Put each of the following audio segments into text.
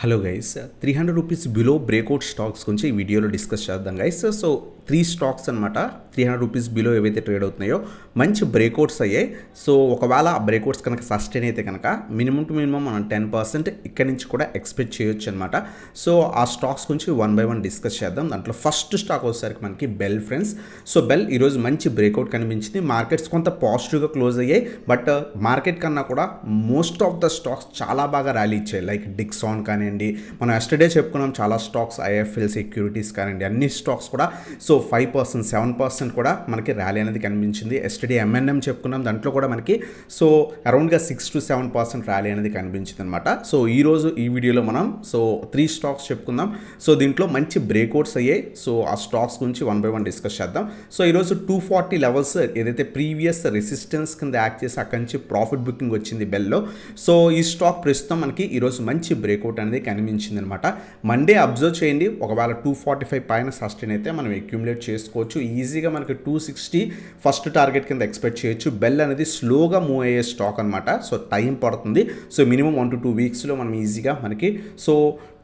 Hello guys three hundred rupees below breakout stocks గురించి ఈ వీడియోలో డిస్కస్ చేద్దాం గైస్ సో త్రీ స్టాక్స్ అనమాట త్రీ హండ్రెడ్ రూపీస్ బిలో ఏవైతే ట్రేడ్ అవుతున్నాయో మంచి బ్రేక్అవుట్స్ అయ్యాయి సో ఒకవేళ ఆ బ్రేక్అవుట్స్ కనుక సస్టైన్ అయితే కనుక మినిమం టు మినిమం మనం టెన్ పర్సెంట్ ఇక్కడి నుంచి కూడా ఎక్స్పెక్ట్ చేయొచ్చు అనమాట సో ఆ స్టాక్స్ గురించి వన్ బై వన్ డిస్కస్ చేద్దాం దాంట్లో ఫస్ట్ స్టాక్ వచ్చేసరికి మనకి బెల్ ఫ్రెండ్స్ సో బెల్ ఈరోజు మంచి బ్రేక్అవుట్ కనిపించింది మార్కెట్స్ కొంత పాజిటివ్గా క్లోజ్ అయ్యాయి బట్ మార్కెట్ కన్నా కూడా మోస్ట్ ఆఫ్ ద స్టాక్స్ చాలా బాగా ర్యాలీ ఇచ్చాయి లైక్ డిక్సాన్ కానీ కానివ్వండి మనం ఎస్టర్డే చెప్పుకున్నాం చాలా స్టాక్స్ ఐఎఫ్ఎల్ సెక్యూరిటీస్ కానివ్వండి అన్ని స్టాక్స్ కూడా so five percent seven percent కూడా మనకి ర్యాలీ అనేది కనిపించింది ఎస్టర్డే ఎంఎన్ఎం చెప్పుకున్నాం దాంట్లో కూడా మనకి సో అరౌండ్గా six to seven percent rally అనేది కనిపించింది అనమాట సో ఈరోజు ఈ వీడియోలో మనం సో త్రీ స్టాక్స్ చెప్పుకుందాం సో దీంట్లో మంచి బ్రేక్అవుట్స్ అయ్యాయి సో ఆ స్టాక్స్ గురించి వన్ బై వన్ డిస్కస్ చేద్దాం సో ఈరోజు టూ ఫార్టీ లెవెల్స్ ఏదైతే ప్రీవియస్ రెసిస్టెన్స్ కింద యాక్ట్ చేసి అక్కడి నుంచి ప్రాఫిట్ బుకింగ్ వచ్చింది బెల్లో సో ఈ స్టాక్ ప్రస్తుతం మనకి ఈరోజు మంచి బ్రేక్అవుట్ అనేది అనేది కనిపించింది అనమాట మండే అబ్జర్వ్ చేయండి ఒకవేళ టూ ఫార్టీ ఫైవ్ పైన సస్టైన్ అయితే మనం అక్యుములేట్ చేసుకోవచ్చు ఈజీగా మనకి టూ సిక్స్టీ ఫస్ట్ టార్గెట్ కింద ఎక్స్పెక్ట్ చేయొచ్చు బెల్ అనేది స్లోగా మూవ్ అయ్యే స్టాక్ అనమాట సో టైం పడుతుంది so minimum one to two వీక్స్లో మనం ఈజీగా మనకి సో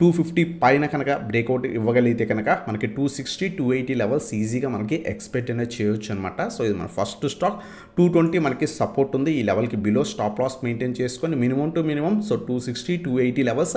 టూ ఫిఫ్టీ పైన కనుక బ్రేక్అవుట్ ఇవ్వగలిగితే కనుక మనకి two sixty two eighty levels ఈజీగా మనకి ఎక్స్పెక్ట్ అనేది చేయొచ్చు అనమాట సో ఇది మన ఫస్ట్ స్టాక్ టూ ట్వంటీ మనకి సపోర్ట్ ఉంది ఈ లెవెల్కి బిలో స్టాప్ లాస్ మెయింటైన్ చేసుకొని minimum to minimum so two sixty two eighty levels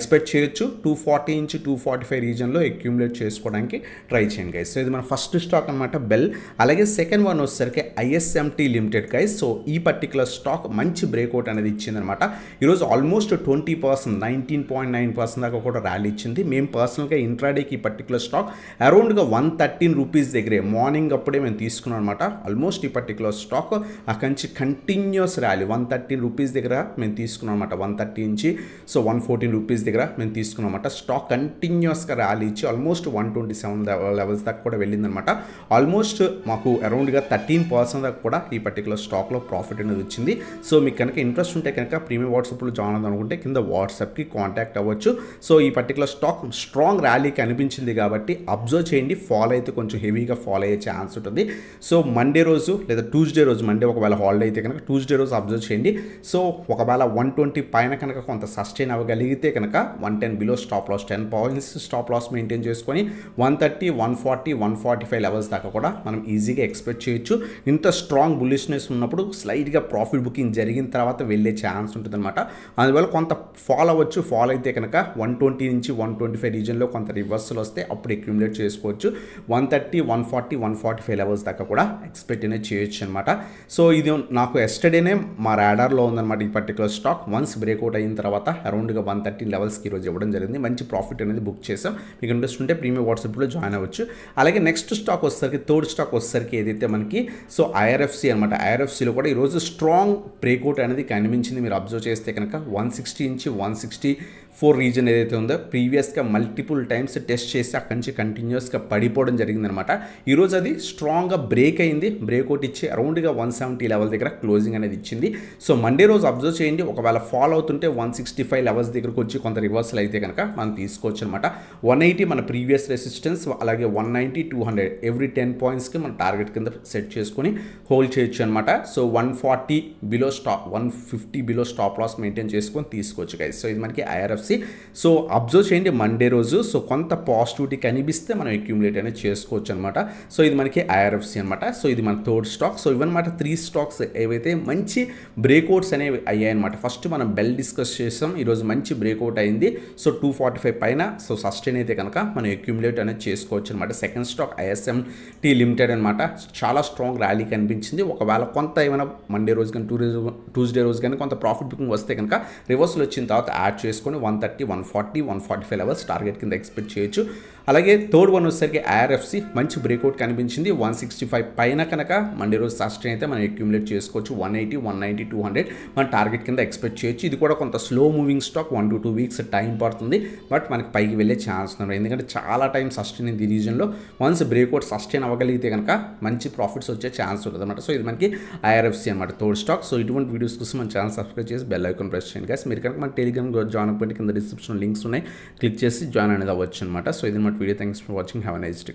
expect చేయొచ్చు టూ ఫార్టీ ఇంచ్ టూ ఫార్టీ ఫైవ్ రీజన్లో అక్యూములేట్ చేసుకోవడానికి ట్రై చేయండి గైస్ సో ఇది మన ఫస్ట్ స్టాక్ అనమాట బెల్ అలాగే సెకండ్ వన్ వచ్చేసరికి ఐఎస్ఎంటీ లిమిటెడ్ గైస్ సో ఈ పర్టికులర్ స్టాక్ మంచి బ్రేక్అవుట్ అనేది ఇచ్చిందనమాట ఈరోజు almost twenty percent nineteen point nine percent దాకా కూడా ర్యాలీ ఇచ్చింది మేము పర్సనల్గా ఇంట్రాడేకి ఈ పర్టికులర్ స్టాక్ అరౌండ్గా వన్ థర్టీన్ రూపీస్ దగ్గరే మార్నింగ్ అప్పుడే మేము తీసుకున్నాం అనమాట ఆల్మోస్ట్ ఈ పర్టికులర్ స్టాక్ అక్కడి నుంచి continues rally one thirteen rupees దగ్గర మేము తీసుకున్నాం అనమాట వన్ థర్టీ నుంచి సో వన్ ఫోర్టీన్ రూపీస్ దగ్గర మేము తీసుకున్నామన్నమాట స్టాక్ కంటిన్యూస్గా ర్యాలీ ఇచ్చి almost one twenty seven levels దాకా కూడా వెళ్ళిందనమాట ఆల్మోస్ట్ మాకు అరౌండ్గా థర్టీన్ పర్సెంట్ దాకా కూడా ఈ పర్టికులర్ స్టాక్లో ప్రాఫిట్ అనేది వచ్చింది సో మీకు కనుక ఇంట్రెస్ట్ ఉంటే కనుక ప్రీమియం వాట్సాప్లో జాయిన్ అవుతుంది అనుకుంటే కింద వాట్సాప్కి కాంటాక్ట్ అవ్వచ్చు సో ఈ పర్టికులర్ స్టాక్ స్ట్రాంగ్ ర్యాలీకి అనిపించింది కాబట్టి అబ్జర్వ్ చేయండి ఫాలో అయితే కొంచెం హెవీగా ఫాలో అయ్యే ఛాన్స్ ఉంటుంది సో మండే రోజు లేదా ట్యూస్డే రోజు మండే ఒకవేళ హాలిడే అయితే కనుక ట్యూస్డే రోజు అబ్జర్వ్ చేయండి సో ఒకవేళ వన్ ట్వంటీ పైన కనుక కొంత సస్టైన్ అవ్వగలిగితే కనుక one ten below stop loss ten points stop loss maintain చేసుకొని one thirty one forty one forty five levels దాకా కూడా మనం ఈజీగా ఎక్స్పెక్ట్ చేయొచ్చు ఇంత స్ట్రాంగ్ బుల్లిష్నెస్ ఉన్నప్పుడు స్లైట్గా ప్రాఫిట్ బుకింగ్ జరిగిన తర్వాత వెళ్ళే ఛాన్స్ ఉంటుందన్నమాట అందువల్ల కొంత ఫాల్ అవ్వచ్చు ఫాల్ అయితే కనుక వన్ ట్వంటీ నుంచి వన్ ట్వంటీ ఫైవ్ రీజన్లో కొంత రివర్సల్ వస్తే అప్పుడు అక్యుములేట్ చేసుకోవచ్చు one thirty one forty one forty five levels దాకా కూడా ఎక్స్పెక్ట్ అనేది చేయొచ్చు అనమాట సో ఇది నాకు ఎస్టర్డేనే మా ర్యాడర్లో ఉందన్నమాట ఈ పర్టికులర్ స్టాక్ వన్స్ బ్రేక్అవుట్ అయిన తర్వాత అరౌండ్గా వన్ థర్టీ లెవెల్స్ మెంబర్స్కి ఈరోజు ఇవ్వడం జరిగింది మంచి ప్రాఫిట్ అనేది బుక్ చేసాం మీకు ఇంట్రెస్ట్ ఉంటే ప్రీమియం వాట్సాప్లో జాయిన్ అవ్వచ్చు అలాగే నెక్స్ట్ స్టాక్ వచ్చేసరికి థర్డ్ స్టాక్ వచ్చేసరికి ఏదైతే మనకి సో ఐఆర్ఎఫ్సి అనమాట ఐఆర్ఎఫ్సీలో కూడా ఈరోజు స్ట్రాంగ్ బ్రేక్అవుట్ అనేది కనిపించింది మీరు అబ్జర్వ్ చేస్తే కనుక వన్ సిక్స్టీ నుంచి వన్ సిక్స్టీ ఫోర్ రీజన్ ఏదైతే ఉందో ప్రీవియస్గా మల్టిపుల్ టైమ్స్ టెస్ట్ చేసి అక్కడి నుంచి కంటిన్యూస్గా పడిపోవడం జరిగిందనమాట ఈరోజు అది స్ట్రాంగ్గా బ్రేక్ అయింది బ్రేక్అవుట్ ఇచ్చి అరౌండ్గా వన్ సెవెంటీ లెవెల్ దగ్గర క్లోజింగ్ అనేది ఇచ్చింది సో మండే రోజు అబ్జర్వ్ చేయండి ఒకవేళ ఫాలో అవుతుంటే వన్ సిక్స్టీ ఫైవ్ లెవెల్స్ దగ్గరకు వచ్చి కొంత రివర్సల్ అయితే కనుక మనం తీసుకోవచ్చు అనమాట వన్ ఎయిటీ మన ప్రీవియస్ రెసిస్టెన్స్ అలాగే one ninety two hundred every ten పాయింట్స్కి మన టార్గెట్ కింద సెట్ చేసుకుని హోల్డ్ చేయొచ్చు అనమాట so one forty below stop one fifty below stop loss maintain చేసుకొని తీసుకోవచ్చు కదా సో ఇది మనకి ఐఆర్ఎఫ్ ఎఫ్సి సో అబ్జర్వ్ చేయండి మండే రోజు సో కొంత పాజిటివిటీ కనిపిస్తే మనం అక్యూములేట్ అనేది చేసుకోవచ్చు అనమాట సో ఇది మనకి ఐఆర్ఎఫ్సి అనమాట సో ఇది మన థర్డ్ స్టాక్ సో ఇవన్నమాట త్రీ స్టాక్స్ ఏవైతే మంచి బ్రేక్అవుట్స్ అనేవి అయ్యాయన్నమాట ఫస్ట్ మనం బెల్ డిస్కస్ చేసాం ఈరోజు మంచి బ్రేక్అవుట్ అయింది సో టూ ఫార్టీ ఫైవ్ పైన సో సస్టైన్ అయితే కనుక మనం అక్యూములేట్ అనేది చేసుకోవచ్చు అనమాట second stock ISMT limited అనమాట చాలా స్ట్రాంగ్ ర్యాలీ కనిపించింది ఒకవేళ కొంత ఏమైనా మండే రోజు కానీ టూ రోజు ట్యూస్డే రోజు కానీ కొంత ప్రాఫిట్ బుకింగ్ వస్తే కనుక రివర్సల్ వచ్చిన తర్వాత యాడ్ చేసుకొని one thirty one forty one forty five ours target కింద ఎక్స్పెక్ట్ చేయొచ్చు అలాగే థర్డ్ వన్ వచ్చేసరికి ఐఆర్ఎఫ్సి మంచి బ్రేక్అవుట్ కనిపించింది వన్ సిక్స్టీ ఫైవ్ పైన కనుక మండే రోజు సస్టైన్ అయితే మనం అక్యుములేట్ చేసుకోవచ్చు one eighty one ninety two hundred మన టార్గెట్ కింద ఎక్స్పెక్ట్ చేయొచ్చు ఇది కూడా కొంత slow moving stock one to two weeks time పడుతుంది బట్ మనకి పైకి వెళ్ళే ఛాన్స్ ఉన్నాయి ఎందుకంటే చాలా టైం సస్టైన్ అయింది ఈ రీజన్లో వన్స్ బ్రేక్అవుట్ సస్టైన్ అవ్వగలిగితే కనుక మంచి ప్రాఫిట్స్ వచ్చే ఛాన్స్ ఉంటుంది అనమాట సో ఇది మనకి ఐఆర్ఎఫ్సి అనమాట థర్డ్ స్టాక్ సో ఇటువంటి వీడియోస్ కోసం మన ఛానల్ సబ్స్క్రైబ్ చేసి బెల్ ఐకాన్ ప్రెస్ చేయండి గైస్ మీరు కనుక మన టెలిగ్రామ్ జాయిన్ అవ్వండి కింద డిస్క్రిప్షన్ లింక్స్ ఉన్నాయి క్లిక్ చేసి జాయిన్ అనేది అవ్వచ్చు అనమాట సో ఇది video. Thanks for watching. Have a nice day.